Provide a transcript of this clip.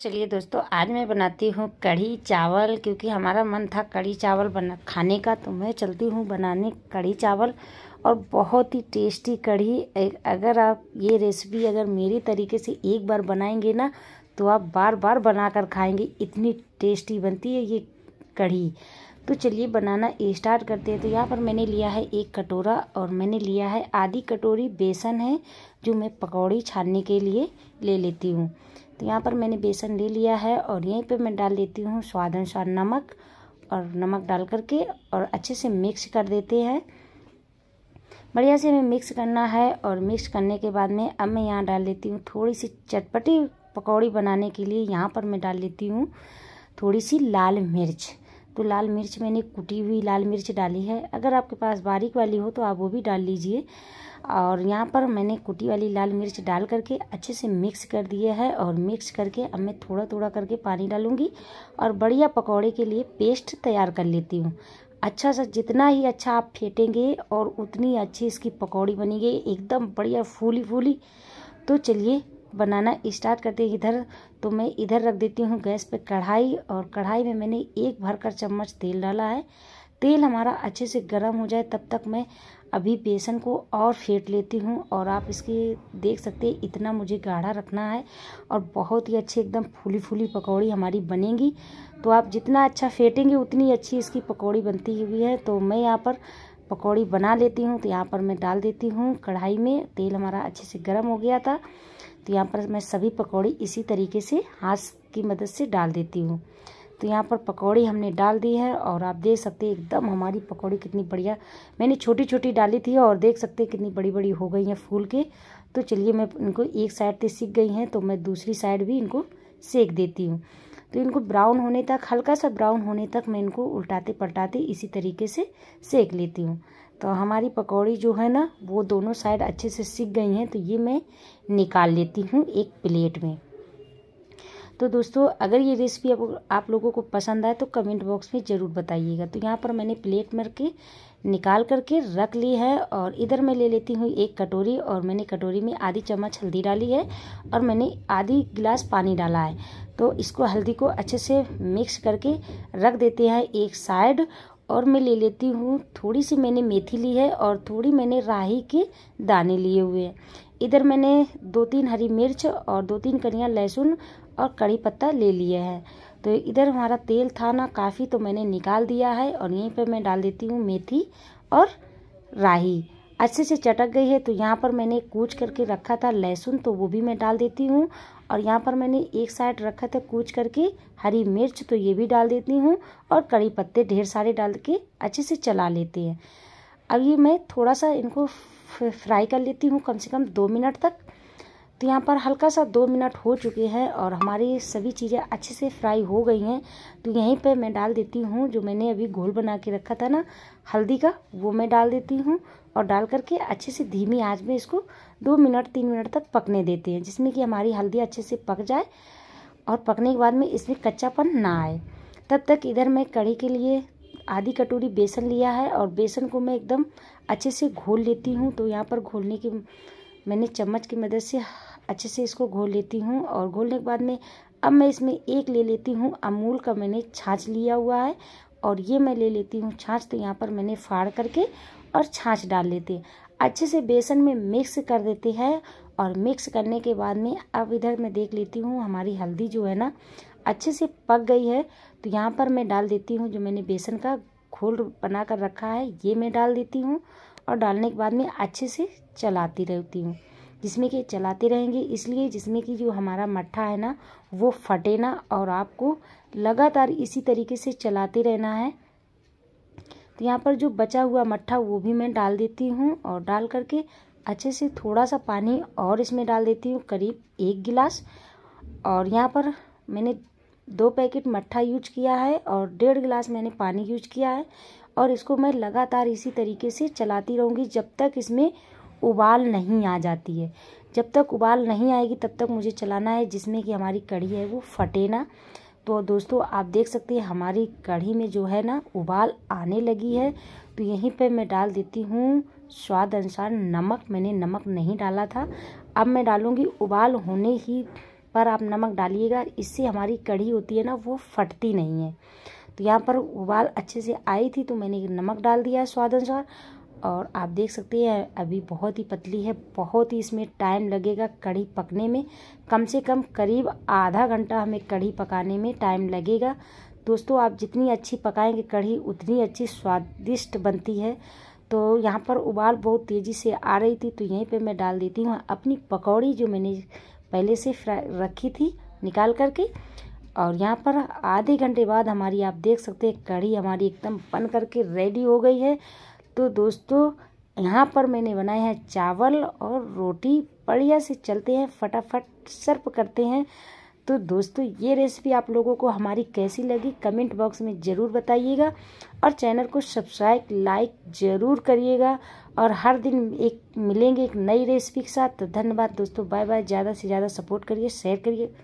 चलिए दोस्तों आज मैं बनाती हूँ कढ़ी चावल क्योंकि हमारा मन था कढ़ी चावल बना खाने का तो मैं चलती हूँ बनाने कढ़ी चावल और बहुत ही टेस्टी कढ़ी अगर आप ये रेसिपी अगर मेरे तरीके से एक बार बनाएंगे ना तो आप बार बार बना कर खाएंगे इतनी टेस्टी बनती है ये कढ़ी तो चलिए बनाना स्टार्ट करते हैं तो यहाँ पर मैंने लिया है एक कटोरा और मैंने लिया है आधी कटोरी बेसन है जो मैं पकौड़ी छानने के लिए ले लेती हूँ तो यहाँ पर मैंने बेसन ले लिया है और यहीं पे मैं डाल देती हूँ स्वाद अनुसार नमक और नमक डाल करके और अच्छे से मिक्स कर देते हैं बढ़िया से हमें मिक्स करना है और मिक्स करने के बाद में अब मैं यहाँ डाल देती हूँ थोड़ी सी चटपटी पकौड़ी बनाने के लिए यहाँ पर मैं डाल लेती हूँ थोड़ी सी लाल मिर्च तो लाल मिर्च मैंने कुटी हुई लाल मिर्च डाली है अगर आपके पास बारीक वाली हो तो आप वो भी डाल लीजिए और यहाँ पर मैंने कुटी वाली लाल मिर्च डाल करके अच्छे से मिक्स कर दिया है और मिक्स करके अब मैं थोड़ा थोड़ा करके पानी डालूँगी और बढ़िया पकौड़े के लिए पेस्ट तैयार कर लेती हूँ अच्छा सा जितना ही अच्छा आप फेंटेंगे और उतनी अच्छी इसकी पकौड़ी बनेगी एकदम बढ़िया फूली फूली तो चलिए बनाना स्टार्ट करते इधर तो मैं इधर रख देती हूँ गैस पे कढ़ाई और कढ़ाई में मैंने एक भर कर चम्मच तेल डाला है तेल हमारा अच्छे से गर्म हो जाए तब तक मैं अभी बेसन को और फेंट लेती हूँ और आप इसकी देख सकते हैं इतना मुझे गाढ़ा रखना है और बहुत ही अच्छी एकदम फूली फूली पकौड़ी हमारी बनेगी तो आप जितना अच्छा फेंटेंगे उतनी अच्छी इसकी पकौड़ी बनती हुई है तो मैं यहाँ पर पकौड़ी बना लेती हूँ तो यहाँ पर मैं डाल देती हूँ कढ़ाई में तेल हमारा अच्छे से गर्म हो गया था तो यहाँ पर मैं सभी पकौड़ी इसी तरीके से हाथ की मदद से डाल देती हूँ तो यहाँ पर पकौड़ी हमने डाल दी है और आप देख सकते हैं एकदम हमारी पकौड़ी कितनी बढ़िया मैंने छोटी छोटी डाली थी और देख सकते हैं कितनी बड़ी बड़ी हो गई हैं फूल के तो चलिए मैं इनको एक साइड से सीख गई हैं तो मैं दूसरी साइड भी इनको सेक देती हूँ तो इनको ब्राउन होने तक हल्का सा ब्राउन होने तक मैं इनको उल्टाते पलटाते इसी तरीके से सेक लेती हूँ तो हमारी पकौड़ी जो है ना वो दोनों साइड अच्छे से सीख गई हैं तो ये मैं निकाल लेती हूँ एक प्लेट में तो दोस्तों अगर ये रेसिपी आप, आप लोगों को पसंद आए तो कमेंट बॉक्स में ज़रूर बताइएगा तो यहाँ पर मैंने प्लेट मर के निकाल करके रख ली है और इधर मैं ले लेती हूँ एक कटोरी और मैंने कटोरी में आधी चम्मच हल्दी डाली है और मैंने आधी गिलास पानी डाला है तो इसको हल्दी को अच्छे से मिक्स करके रख देते हैं एक साइड और मैं ले लेती हूँ थोड़ी सी मैंने मेथी ली है और थोड़ी मैंने राही के दाने लिए हुए हैं इधर मैंने दो तीन हरी मिर्च और दो तीन कनिया लहसुन और कड़ी पत्ता ले लिए हैं तो इधर हमारा तेल था ना काफ़ी तो मैंने निकाल दिया है और यहीं पर मैं डाल देती हूँ मेथी और राही अच्छे से चटक गई है तो यहाँ पर मैंने कूच करके रखा था लहसुन तो वो भी मैं डाल देती हूँ और यहाँ पर मैंने एक साइड रखा था कूच करके हरी मिर्च तो ये भी डाल देती हूँ और कड़ी पत्ते ढेर सारे डाल के अच्छे से चला लेते हैं अब ये मैं थोड़ा सा इनको फ्राई कर लेती हूँ कम से कम दो मिनट तक तो यहाँ पर हल्का सा दो मिनट हो चुके हैं और हमारी सभी चीज़ें अच्छे से फ्राई हो गई हैं तो यहीं पे मैं डाल देती हूँ जो मैंने अभी घोल बना के रखा था ना हल्दी का वो मैं डाल देती हूँ और डाल करके अच्छे से धीमी आंच में इसको दो मिनट तीन मिनट तक पकने देते हैं जिसमें कि हमारी हल्दी अच्छे से पक जाए और पकने के बाद में इसमें कच्चापन ना आए तब तक इधर मैं कढ़ी के लिए आधी कटोरी बेसन लिया है और बेसन को मैं एकदम अच्छे से घोल लेती हूँ तो यहाँ पर घोलने की मैंने चम्मच की मदद से अच्छे से इसको घोल लेती हूँ और घोलने के बाद में अब मैं इसमें एक ले लेती हूँ अमूल का मैंने छाछ लिया हुआ है और ये मैं ले लेती हूँ छाछ तो यहाँ पर मैंने फाड़ करके और छाछ डाल लेते हैं अच्छे से बेसन में मिक्स कर देते हैं और मिक्स करने के बाद में अब इधर मैं देख लेती हूँ हमारी हल्दी जो है ना अच्छे से पक गई है तो यहाँ पर मैं डाल देती हूँ जो मैंने बेसन का घोल बना कर रखा है ये मैं डाल देती हूँ और डालने के बाद में अच्छे से चलाती रहती हूँ जिसमें कि चलाते रहेंगे इसलिए जिसमें कि जो हमारा मट्ठा है ना वो फटे ना और आपको लगातार इसी तरीके से चलाते रहना है तो यहाँ पर जो बचा हुआ मट्ठा वो भी मैं डाल देती हूँ और डाल करके अच्छे से थोड़ा सा पानी और इसमें डाल देती हूँ करीब एक गिलास और यहाँ पर मैंने दो पैकेट मट्ठा यूज किया है और डेढ़ गिलास मैंने पानी यूज किया है और इसको मैं लगातार इसी तरीके से चलाती रहूँगी जब तक इसमें उबाल नहीं आ जाती है जब तक उबाल नहीं आएगी तब तक मुझे चलाना है जिसमें कि हमारी कढ़ी है वो फटे ना तो दोस्तों आप देख सकते हैं हमारी कढ़ी में जो है ना उबाल आने लगी है तो यहीं पे मैं डाल देती हूँ स्वाद अनुसार नमक मैंने नमक नहीं डाला था अब मैं डालूँगी उबाल होने ही पर आप नमक डालिएगा इससे हमारी कढ़ी होती है ना वो फटती नहीं है तो यहाँ पर उबाल अच्छे से आई थी तो मैंने नमक डाल दिया है स्वाद अनुसार और आप देख सकते हैं अभी बहुत ही पतली है बहुत ही इसमें टाइम लगेगा कढ़ी पकने में कम से कम करीब आधा घंटा हमें कढ़ी पकाने में टाइम लगेगा दोस्तों आप जितनी अच्छी पकाएंगे कढ़ी उतनी अच्छी स्वादिष्ट बनती है तो यहाँ पर उबाल बहुत तेज़ी से आ रही थी तो यहीं पे मैं डाल देती हूँ अपनी पकौड़ी जो मैंने पहले से फ्राई रखी थी निकाल करके और यहाँ पर आधे घंटे बाद हमारी आप देख सकते हैं कढ़ी हमारी एकदम बन करके रेडी हो गई है तो दोस्तों यहाँ पर मैंने बनाए हैं चावल और रोटी बढ़िया से चलते हैं फटाफट सर्व करते हैं तो दोस्तों ये रेसिपी आप लोगों को हमारी कैसी लगी कमेंट बॉक्स में ज़रूर बताइएगा और चैनल को सब्सक्राइब लाइक ज़रूर करिएगा और हर दिन एक मिलेंगे एक नई रेसिपी के साथ तो धन्यवाद दोस्तों बाय बाय ज़्यादा से ज़्यादा सपोर्ट करिए शेयर करिए